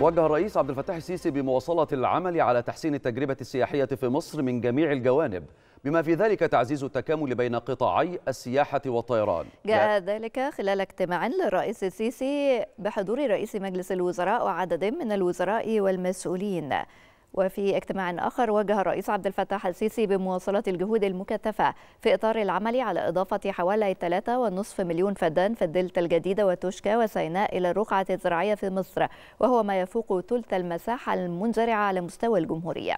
وجه الرئيس عبد الفتاح السيسي بمواصلة العمل على تحسين التجربة السياحية في مصر من جميع الجوانب بما في ذلك تعزيز التكامل بين قطاعي السياحة والطيران جاء ذلك خلال اجتماع للرئيس السيسي بحضور رئيس مجلس الوزراء وعدد من الوزراء والمسؤولين وفي اجتماع آخر وجه الرئيس عبد الفتاح السيسي بمواصلة الجهود المكثفة في إطار العمل على إضافة حوالي 3.5 مليون فدان في الدلتا الجديدة وتوشكا وسيناء إلى الرقعة الزراعية في مصر وهو ما يفوق ثلث المساحة المنزرعة على مستوى الجمهورية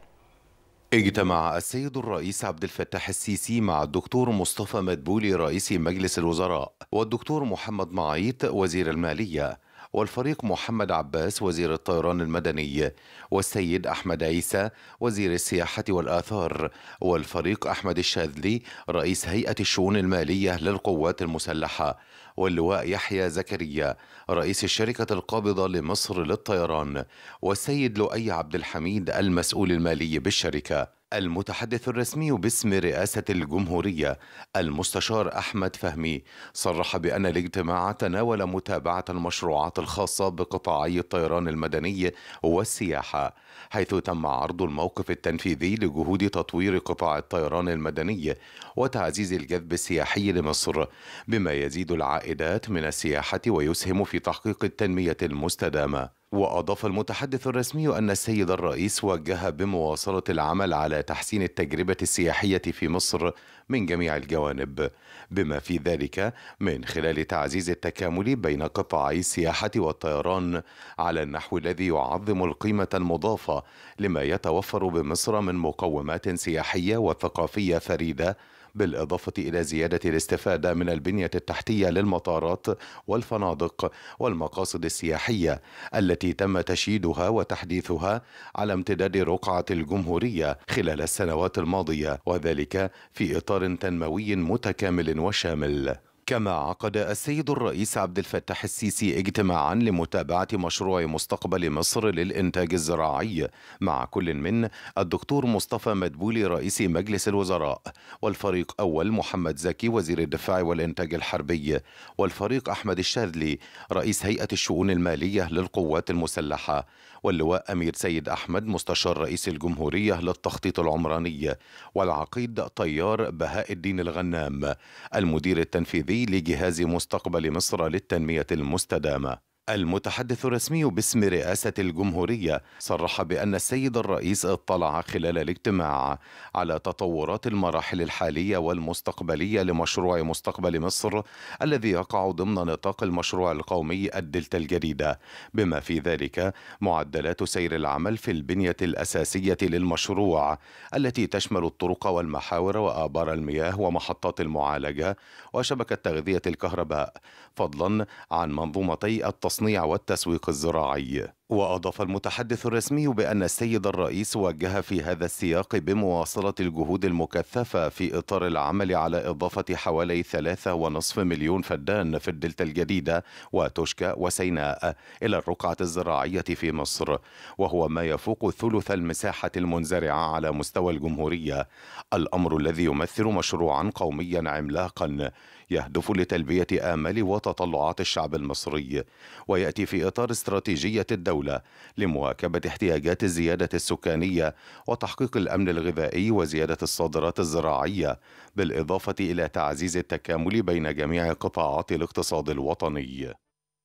اجتمع السيد الرئيس عبد الفتاح السيسي مع الدكتور مصطفى مدبولي رئيس مجلس الوزراء والدكتور محمد معيط وزير المالية والفريق محمد عباس وزير الطيران المدني والسيد أحمد عيسى وزير السياحة والآثار والفريق أحمد الشاذلي رئيس هيئة الشؤون المالية للقوات المسلحة واللواء يحيى زكريا رئيس الشركة القابضة لمصر للطيران والسيد لؤي عبد الحميد المسؤول المالي بالشركة المتحدث الرسمي باسم رئاسة الجمهورية المستشار أحمد فهمي صرح بأن الاجتماع تناول متابعة المشروعات الخاصة بقطاعي الطيران المدني والسياحة حيث تم عرض الموقف التنفيذي لجهود تطوير قطاع الطيران المدني وتعزيز الجذب السياحي لمصر بما يزيد العائدات من السياحة ويسهم في تحقيق التنمية المستدامة وأضاف المتحدث الرسمي أن السيد الرئيس وجه بمواصلة العمل على تحسين التجربة السياحية في مصر من جميع الجوانب، بما في ذلك من خلال تعزيز التكامل بين قطاعي السياحة والطيران على النحو الذي يعظم القيمة المضافة لما يتوفر بمصر من مقومات سياحية وثقافية فريدة بالإضافة إلى زيادة الاستفادة من البنية التحتية للمطارات والفنادق والمقاصد السياحية التي تم تشييدها وتحديثها على امتداد رقعة الجمهورية خلال السنوات الماضية وذلك في إطار تنموي متكامل وشامل كما عقد السيد الرئيس عبد الفتاح السيسي اجتماعا لمتابعة مشروع مستقبل مصر للإنتاج الزراعي مع كل من الدكتور مصطفى مدبولي رئيس مجلس الوزراء والفريق أول محمد زكي وزير الدفاع والإنتاج الحربي والفريق أحمد الشاذلي رئيس هيئة الشؤون المالية للقوات المسلحة واللواء أمير سيد أحمد مستشار رئيس الجمهورية للتخطيط العمراني والعقيد طيار بهاء الدين الغنام المدير التنفيذي لجهاز مستقبل مصر للتنمية المستدامة المتحدث الرسمي باسم رئاسة الجمهورية صرح بأن السيد الرئيس اطلع خلال الاجتماع على تطورات المراحل الحالية والمستقبلية لمشروع مستقبل مصر الذي يقع ضمن نطاق المشروع القومي الدلتا الجديدة بما في ذلك معدلات سير العمل في البنية الأساسية للمشروع التي تشمل الطرق والمحاور وآبار المياه ومحطات المعالجة وشبكة تغذية الكهرباء فضلا عن منظومتي التصوير التصنيع والتسويق الزراعي وأضاف المتحدث الرسمي بأن السيد الرئيس وجه في هذا السياق بمواصلة الجهود المكثفة في إطار العمل على إضافة حوالي ثلاثة ونصف مليون فدان في الدلتا الجديدة وتشكى وسيناء إلى الرقعة الزراعية في مصر وهو ما يفوق ثلث المساحة المنزرعة على مستوى الجمهورية الأمر الذي يمثل مشروعا قوميا عملاقا يهدف لتلبية آمال وتطلعات الشعب المصري ويأتي في إطار استراتيجية الدولة الدولة لمواكبة احتياجات الزيادة السكانية وتحقيق الأمن الغذائي وزيادة الصادرات الزراعية بالإضافة إلى تعزيز التكامل بين جميع قطاعات الاقتصاد الوطني